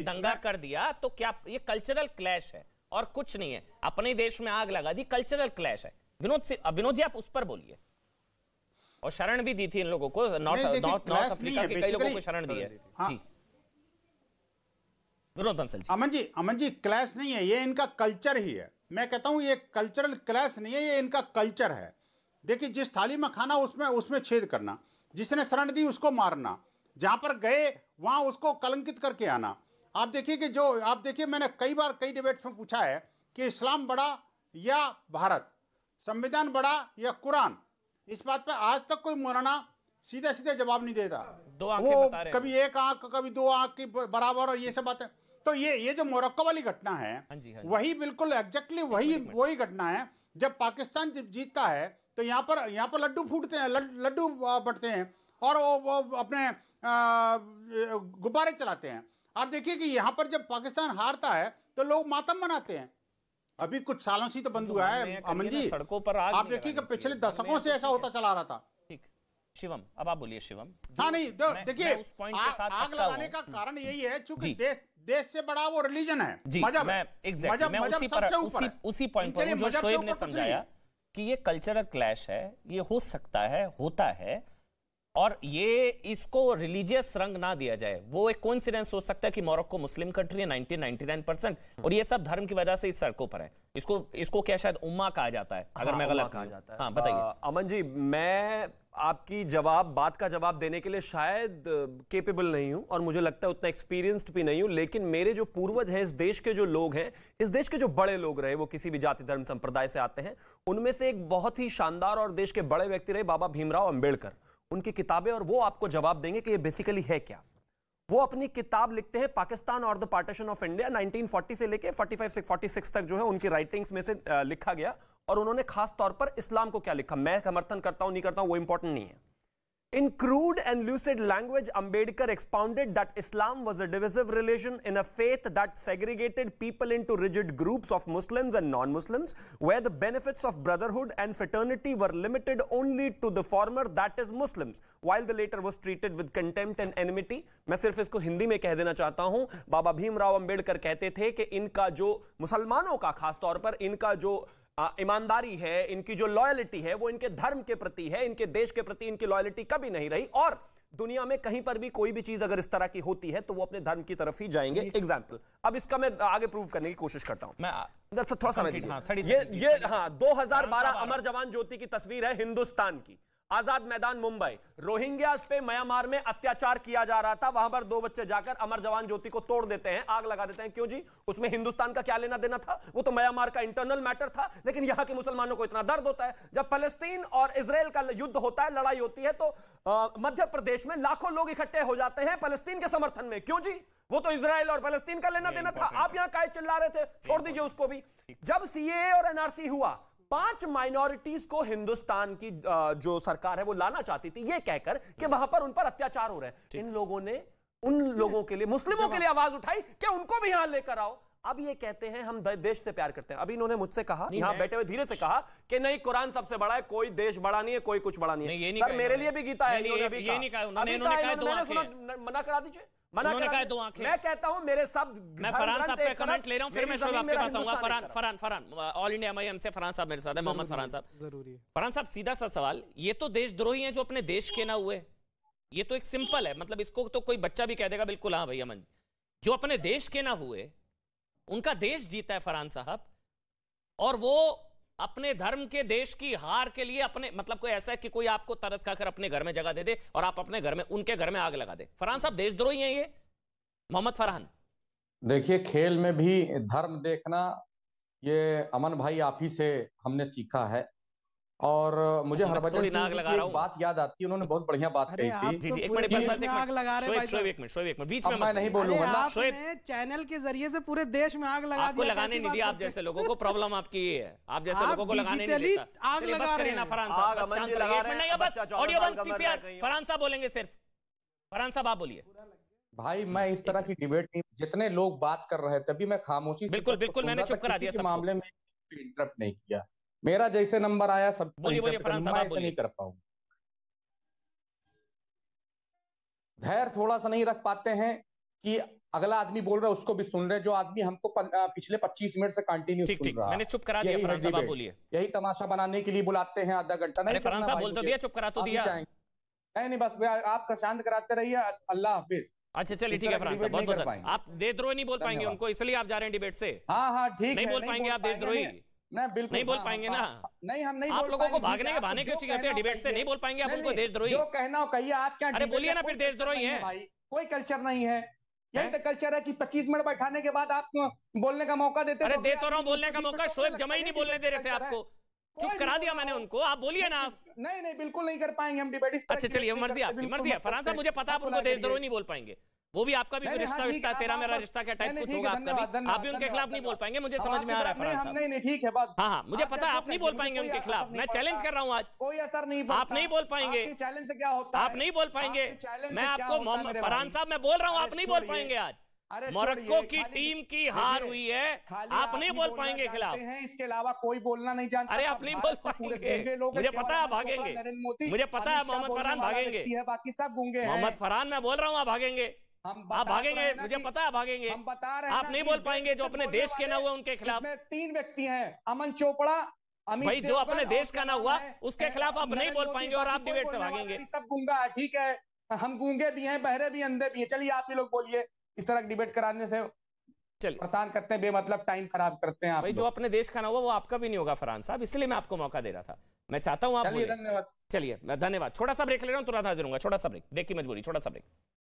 दंगा कर दिया तो क्या ये कल्चरल क्लैश है और कुछ नहीं है अपने देश में आग लगा दी कल्चरल क्लैश है विनोद विनोद जी आप उस पर बोलिए और शरण भी दी थी इन लोगों को नॉर्थ नॉर्थ नॉर्थ अफ्रीका के कई लोगों को शरण दी है हाँ। जी विनोद बंसल जी अमन जी अमन जी क्लैश नहीं है ये इनका कल्चर ही है मैं कहता हूं ये कल्चरल क्लैश नहीं है ये इनका कल्चर है देखिए जिस थाली में खाना उसमें उसमें छेद करना जिसने शरण दी उसको मारना जहां पर गए वहां उसको कलंकित करके आना आप देखिए कि जो आप देखिए मैंने कई बार कई डिबेट्स में पूछा है कि इस्लाम बड़ा या भारत संविधान बड़ा या कुरान इस बात पर आज तक कोई मौलाना सीधे सीधे जवाब नहीं देता दो वो कभी एक आंख कभी दो आंख की बराबर और ये सब बातें तो ये ये जो मोरक्को वाली घटना है हाँ जी, हाँ जी। वही बिल्कुल एग्जैक्टली वही वही घटना है जब पाकिस्तान जब जीतता है तो यहाँ पर यहाँ पर लड्डू फूटते हैं लड्डू बटते हैं और वो, वो अपने गुब्बारे चलाते हैं आप देखिए कि यहां पर जब पाकिस्तान हारता है तो लोग मातम मनाते हैं अभी कुछ सालों से तो बंद तो हुआ है अमन जी सड़कों पर आप देखिए कि पिछले दशकों से ऐसा होता चला रहा था शिवम अब आप बोलिए शिवम हाँ नहीं तो देखिए आग लगाने का हम्म। कारण यही है चूंकि देश देश से बड़ा वो रिलीजन है मजहब मैं, मैं उसी पर उसी उसी पॉइंट पर जो शोएब ने समझाया कि ये कल्चरल क्लैश है ये हो सकता है होता है और ये इसको रिलीजियस रंग ना दिया जाए वो एक कोइंसिडेंस हो सकता है कि मोरक्को मुस्लिम कंट्री है 1999 परसेंट हाँ। और ये सब धर्म की वजह से इस सड़कों पर है इसको इसको क्या शायद उम्मा कहा जाता है अगर हाँ, मैं गलत कहा जाता है हाँ बताइए अमन जी मैं आपकी जवाब बात का जवाब देने के लिए शायद केपेबल नहीं हूं और मुझे लगता है उतना एक्सपीरियंस्ड भी नहीं हूं लेकिन मेरे जो पूर्वज हैं इस देश के जो लोग हैं इस देश के जो बड़े लोग रहे वो किसी भी जाति धर्म संप्रदाय से आते हैं उनमें से एक बहुत ही शानदार और देश के बड़े व्यक्ति रहे बाबा भीमराव अंबेडकर उनकी किताबें और वो आपको जवाब देंगे कि ये बेसिकली है क्या वो अपनी किताब लिखते हैं पाकिस्तान और द पार्टीशन ऑफ इंडिया 1940 से लेके 45 से 46 तक जो है उनकी राइटिंग्स में से लिखा गया और उन्होंने खास तौर पर इस्लाम को क्या लिखा मैं समर्थन करता हूं नहीं करता हूं वो इंपॉर्टेंट नहीं है In crude and lucid language, Ambedkar expounded that Islam was a divisive religion in a faith that segregated people into rigid groups of Muslims and non-Muslims, where the benefits of brotherhood and fraternity were limited only to the former, that is Muslims, while the latter was treated with contempt and enmity. मैं सिर्फ इसको हिंदी में कह देना चाहता हूं बाबा भीमराव अंबेडकर कहते थे कि इनका जो मुसलमानों का खास तौर पर इनका जो ईमानदारी है इनकी जो लॉयलिटी है वो इनके धर्म के प्रति है इनके देश के प्रति इनकी लॉयलिटी कभी नहीं रही और दुनिया में कहीं पर भी कोई भी चीज अगर इस तरह की होती है तो वो अपने धर्म की तरफ ही जाएंगे एग्जाम्पल अब इसका मैं आगे प्रूव करने की कोशिश करता हूं मैं थोड़ा समय हाँ, ये ये हाँ 2012 हाँ, अमर जवान ज्योति की तस्वीर है हिंदुस्तान की आजाद मैदान मुंबई रोहिंग्या पे म्यांमार में अत्याचार किया जा रहा था वहां पर दो बच्चे जाकर अमर जवान ज्योति को तोड़ देते हैं आग लगा देते हैं क्यों जी उसमें हिंदुस्तान का क्या लेना देना था वो तो म्यांमार का इंटरनल मैटर था लेकिन यहां के मुसलमानों को इतना दर्द होता है जब फलस्तीन और इसराइल का युद्ध होता है लड़ाई होती है तो मध्य प्रदेश में लाखों लोग इकट्ठे हो जाते हैं फलस्तीन के समर्थन में क्यों जी वो तो इसराइल और फलस्तीन का लेना देना था आप यहां काय चिल्ला रहे थे छोड़ दीजिए उसको भी जब सीए और एनआरसी हुआ पांच माइनॉरिटीज को हिंदुस्तान की जो सरकार है वो लाना चाहती थी ये कहकर कि हम्म। वहां पर उन पर अत्याचार हो रहे हैं इन लोगों ने उन लोगों के लिए मुस्लिमों के लिए आवाज उठाई कि उनको भी यहां लेकर आओ अब ये कहते हैं हम देश से प्यार करते हैं अभी इन्होंने मुझसे कहा यहां बैठे हुए धीरे से कहा कि नहीं कुरान सबसे बड़ा है कोई देश बड़ा नहीं है कोई कुछ बड़ा नहीं है सर मेरे लिए भी गीता है मना करा दीजिए मना दो आंखें मैं कहता हूं मेरे सब मैं साहब कमेंट ले रहा हूं फिर मैं आपके पास आऊंगा ऑल इंडिया एमआईएम से साहब मेरे साथ है मोहम्मद साहब जरूरी साहब सीधा सा सवाल ये तो देशद्रोही हैं जो अपने देश के ना हुए ये तो एक सिंपल है मतलब इसको तो कोई बच्चा भी कह देगा बिल्कुल हाँ भैया मन जो अपने देश के ना हुए उनका देश जीता है फरहान साहब और वो अपने धर्म के देश की हार के लिए अपने मतलब कोई ऐसा है कि कोई आपको तरस खाकर अपने घर में जगह दे दे और आप अपने घर में उनके घर में आग लगा दे फरहान साहब देशद्रोही हैं ये मोहम्मद फरहान देखिए खेल में भी धर्म देखना ये अमन भाई आप ही से हमने सीखा है और मुझे हरभजन नाग लगा रहा हूं बात याद आती है उन्होंने बहुत बढ़िया बात कही थी तो जी जी एक मिनट बस एक मिनट लगा रहे भाई एक मिनट शोएब एक मिनट बीच में मैं नहीं बोलूंगा ना शोएब चैनल के जरिए से पूरे देश में आग लगा दिया आपको लगाने नहीं दिया आप जैसे लोगों को प्रॉब्लम आपकी है आप जैसे लोगों को लगाने नहीं देता आग लगा रहे हैं फरहान साहब बस शांत रहिए एक मिनट बस ऑडियो बंद पीसीआर फरहान साहब बोलेंगे सिर्फ फरहान साहब आप बोलिए भाई मैं इस तरह की डिबेट नहीं जितने लोग बात कर रहे थे तभी मैं खामोशी बिल्कुल बिल्कुल मैंने चुप करा दिया मामले में इंटरप्ट नहीं किया मेरा जैसे नंबर आया सब बोलिए बोलिए फ्रांस साहब ऐसे नहीं कर पाऊँ धैर्य थोड़ा सा नहीं रख पाते हैं कि अगला आदमी बोल रहा है उसको भी सुन रहे जो आदमी हमको पिछले 25 मिनट से कंटिन्यू सुन ठीक, रहा मैंने चुप करा दिया फरहान साहब बोलिए यही तमाशा बनाने के लिए बुलाते हैं आधा घंटा नहीं फरहान साहब बोल तो दिया चुप करा तो दिया नहीं नहीं बस आप शांत कराते रहिए अल्लाह हाफिज अच्छा चलिए ठीक है फरहान साहब बहुत बहुत आप देशद्रोही नहीं बोल पाएंगे उनको इसलिए आप जा रहे हैं डिबेट से हाँ हाँ ठीक नहीं बोल पाएंगे आप देशद्रोही ना बिल्कुल नहीं बोल पाएंगे ना नहीं हम नहीं आप लोगों को भागने के बहाने क्यों कहते हैं डिबेट से नहीं बोल पाएंगे आप उनको देशद्रोही जो कहना हो कहिए आप क्या अरे बोलिए ना फिर देशद्रोही है कोई कल्चर नहीं है यही तो कल्चर है कि 25 मिनट बैठाने के बाद आप बोलने का मौका देते अरे दे तो रहा हूँ बोलने का मौका शोएब जमा ही नहीं बोलने दे रहे थे आपको चुप करा दिया तो मैंने उनको आप बोलिए ना आप नहीं नहीं बिल्कुल नहीं कर पाएंगे हम डिबेट अच्छा चलिए मर्जी आपकी मर्जी है फरहान साहब मुझे पता आप उनको देशद्रोही नहीं बोल पाएंगे वो भी आपका भी हाँ, रिश्ता रिश्ता हाँ, तेरा हाँ, मेरा रिश्ता क्या टाइप कुछ होगा आपका भी आप भी उनके खिलाफ नहीं बोल पाएंगे मुझे समझ में आ रहा है नहीं नहीं ठीक है बात हाँ हाँ मुझे पता है आप नहीं बोल पाएंगे उनके खिलाफ मैं चैलेंज कर रहा हूँ आज कोई असर नहीं आप नहीं बोल पाएंगे चैलेंज से क्या होता आप नहीं बोल पाएंगे मैं आपको फरहान साहब मैं बोल रहा हूँ आप नहीं बोल पाएंगे आज मोरक्को की टीम की हार हुई है आप नहीं बोल पाएंगे खिलाफ इसके अलावा कोई बोलना नहीं जानता अरे आप नहीं बोल पाएंगे मुझे पता है भागेंगे मुझे पता है मोहम्मद फरहान भागेंगे बाकी सब गूंगे मोहम्मद फरहान मैं बोल रहा हूँ आप भागेंगे हम आप भागेंगे मुझे पता है भागेंगे हम बता रहे आप नहीं बोल पाएंगे जो अपने देश के ना हुआ उनके खिलाफ तीन व्यक्ति हैं अमन चोपड़ा भाई जो अपने देश का ना हुआ उसके खिलाफ आप नहीं बोल पाएंगे और आप डिबेट से भागेंगे सब गूंगा है हाँ, ठीक है हम गूंगे भी हैं बहरे भी अंधे भी हैं चलिए आप ही लोग बोलिए इस तरह डिबेट कराने से चलिए परेशान करते हैं बेमतलब टाइम खराब करते हैं आप भाई जो अपने देश का ना हुआ वो आपका भी नहीं होगा फरहान साहब इसलिए मैं आपको मौका दे रहा था मैं चाहता हूँ आप धन्यवाद चलिए मैं धन्यवाद छोटा सा ब्रेक ले रहा हूँ तुरंत हाजिर हूँ छोटा सा ब्रेक ब्रेक की मजबूरी छोटा सा ब्रेक